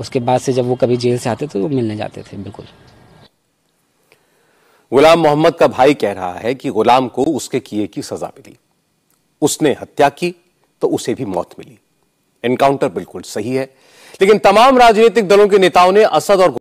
उसके बाद से जब वो कभी जेल से आते तो वो मिलने जाते थे बिल्कुल गुलाम मोहम्मद का भाई कह रहा है कि गुलाम को उसके किए की सजा मिली उसने हत्या की तो उसे भी मौत मिली एनकाउंटर बिल्कुल सही है लेकिन तमाम राजनीतिक दलों के नेताओं ने असद और